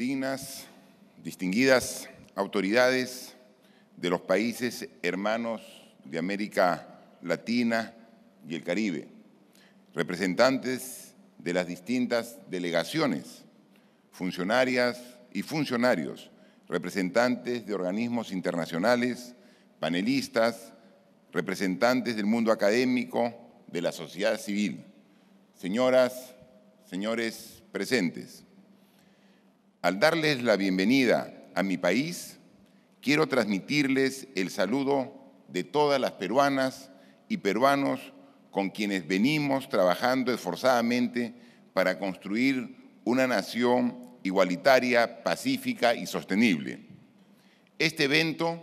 dignas, distinguidas autoridades de los países hermanos de América Latina y el Caribe, representantes de las distintas delegaciones, funcionarias y funcionarios, representantes de organismos internacionales, panelistas, representantes del mundo académico, de la sociedad civil, señoras, señores presentes. Al darles la bienvenida a mi país, quiero transmitirles el saludo de todas las peruanas y peruanos con quienes venimos trabajando esforzadamente para construir una nación igualitaria, pacífica y sostenible. Este evento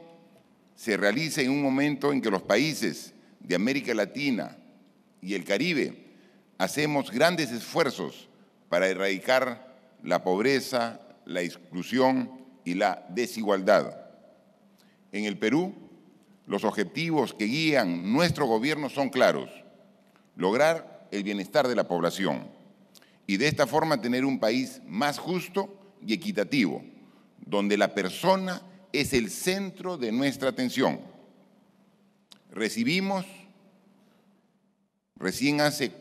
se realiza en un momento en que los países de América Latina y el Caribe hacemos grandes esfuerzos para erradicar la pobreza, la exclusión y la desigualdad. En el Perú, los objetivos que guían nuestro gobierno son claros. Lograr el bienestar de la población y de esta forma tener un país más justo y equitativo, donde la persona es el centro de nuestra atención. Recibimos recién hace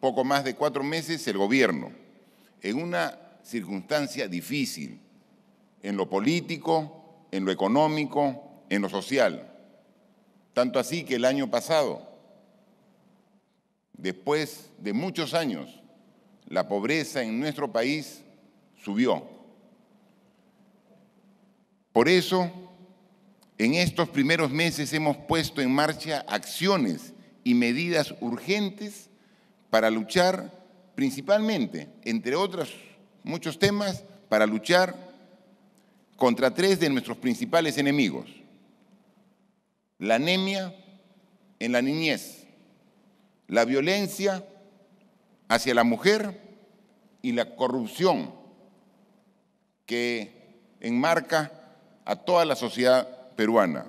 poco más de cuatro meses el gobierno en una circunstancia difícil en lo político, en lo económico, en lo social. Tanto así que el año pasado, después de muchos años, la pobreza en nuestro país subió. Por eso, en estos primeros meses hemos puesto en marcha acciones y medidas urgentes para luchar principalmente, entre otras muchos temas para luchar contra tres de nuestros principales enemigos. La anemia en la niñez, la violencia hacia la mujer y la corrupción que enmarca a toda la sociedad peruana.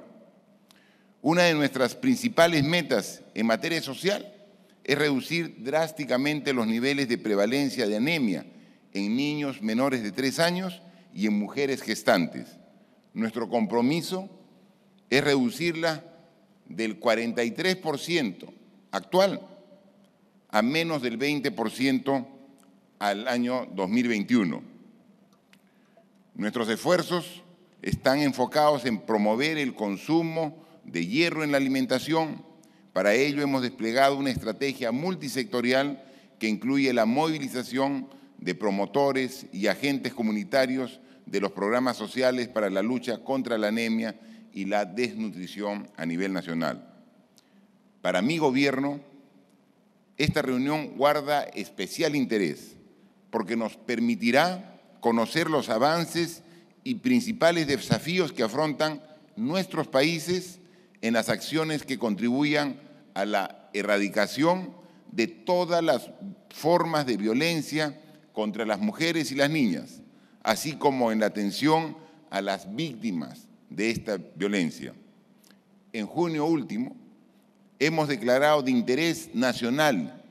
Una de nuestras principales metas en materia social es reducir drásticamente los niveles de prevalencia de anemia en niños menores de 3 años y en mujeres gestantes. Nuestro compromiso es reducirla del 43% actual a menos del 20% al año 2021. Nuestros esfuerzos están enfocados en promover el consumo de hierro en la alimentación. Para ello hemos desplegado una estrategia multisectorial que incluye la movilización de promotores y agentes comunitarios de los programas sociales para la lucha contra la anemia y la desnutrición a nivel nacional. Para mi gobierno, esta reunión guarda especial interés porque nos permitirá conocer los avances y principales desafíos que afrontan nuestros países en las acciones que contribuyan a la erradicación de todas las formas de violencia contra las mujeres y las niñas, así como en la atención a las víctimas de esta violencia. En junio último, hemos declarado de interés nacional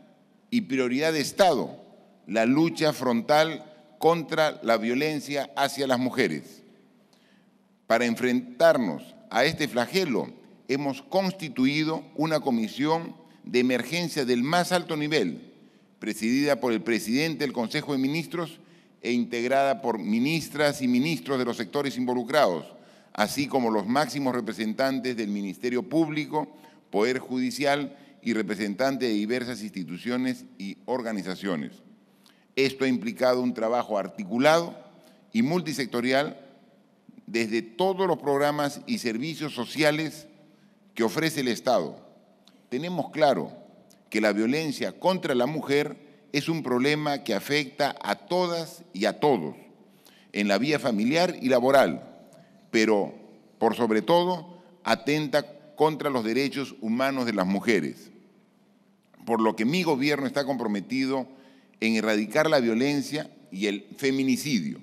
y prioridad de Estado la lucha frontal contra la violencia hacia las mujeres. Para enfrentarnos a este flagelo, hemos constituido una comisión de emergencia del más alto nivel presidida por el presidente del Consejo de Ministros e integrada por ministras y ministros de los sectores involucrados, así como los máximos representantes del Ministerio Público, Poder Judicial y representantes de diversas instituciones y organizaciones. Esto ha implicado un trabajo articulado y multisectorial desde todos los programas y servicios sociales que ofrece el Estado. Tenemos claro que la violencia contra la mujer es un problema que afecta a todas y a todos, en la vía familiar y laboral, pero por sobre todo atenta contra los derechos humanos de las mujeres. Por lo que mi gobierno está comprometido en erradicar la violencia y el feminicidio.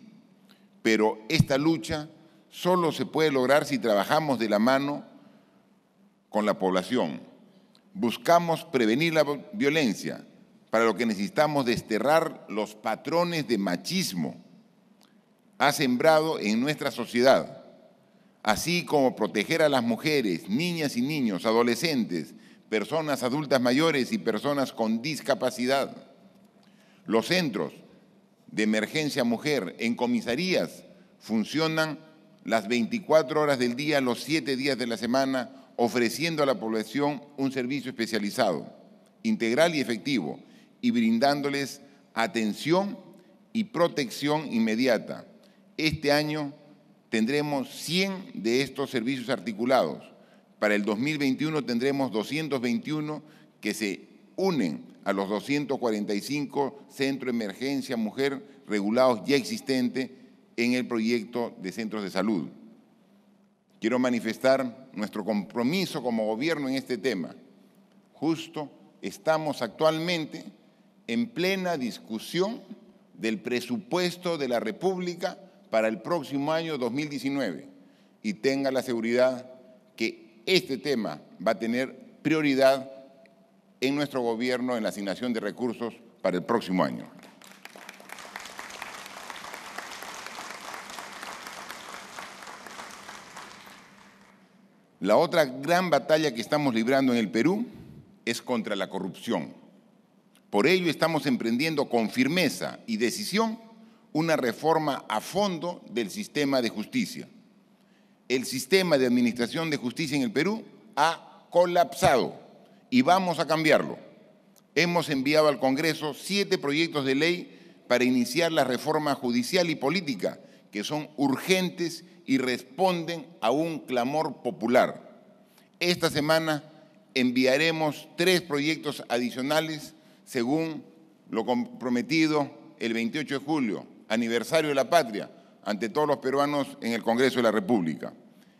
Pero esta lucha solo se puede lograr si trabajamos de la mano con la población buscamos prevenir la violencia, para lo que necesitamos desterrar los patrones de machismo ha sembrado en nuestra sociedad, así como proteger a las mujeres, niñas y niños, adolescentes, personas adultas mayores y personas con discapacidad. Los centros de emergencia mujer en comisarías funcionan las 24 horas del día, los 7 días de la semana, ofreciendo a la población un servicio especializado, integral y efectivo, y brindándoles atención y protección inmediata. Este año tendremos 100 de estos servicios articulados. Para el 2021 tendremos 221 que se unen a los 245 centros de emergencia mujer regulados ya existentes en el proyecto de centros de salud. Quiero manifestar nuestro compromiso como gobierno en este tema. Justo estamos actualmente en plena discusión del presupuesto de la República para el próximo año 2019 y tenga la seguridad que este tema va a tener prioridad en nuestro gobierno en la asignación de recursos para el próximo año. La otra gran batalla que estamos librando en el Perú es contra la corrupción. Por ello estamos emprendiendo con firmeza y decisión una reforma a fondo del sistema de justicia. El sistema de administración de justicia en el Perú ha colapsado y vamos a cambiarlo. Hemos enviado al Congreso siete proyectos de ley para iniciar la reforma judicial y política que son urgentes y responden a un clamor popular. Esta semana enviaremos tres proyectos adicionales según lo comprometido el 28 de julio, aniversario de la patria, ante todos los peruanos en el Congreso de la República.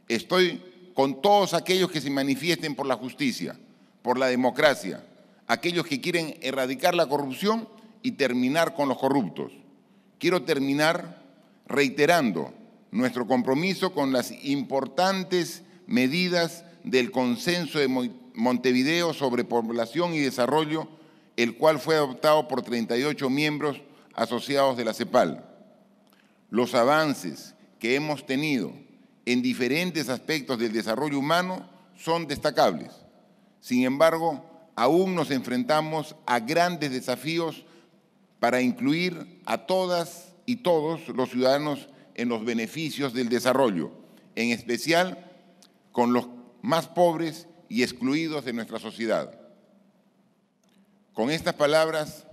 Estoy con todos aquellos que se manifiesten por la justicia, por la democracia, aquellos que quieren erradicar la corrupción y terminar con los corruptos. Quiero terminar reiterando nuestro compromiso con las importantes medidas del consenso de Montevideo sobre población y desarrollo, el cual fue adoptado por 38 miembros asociados de la CEPAL. Los avances que hemos tenido en diferentes aspectos del desarrollo humano son destacables. Sin embargo, aún nos enfrentamos a grandes desafíos para incluir a todas y todos los ciudadanos en los beneficios del desarrollo, en especial con los más pobres y excluidos de nuestra sociedad. Con estas palabras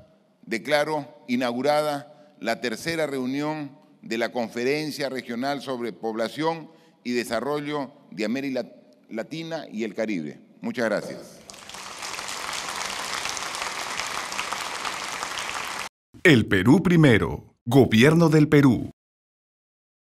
declaro inaugurada la tercera reunión de la Conferencia Regional sobre Población y Desarrollo de América Latina y el Caribe. Muchas gracias. El Perú primero. Gobierno del Perú.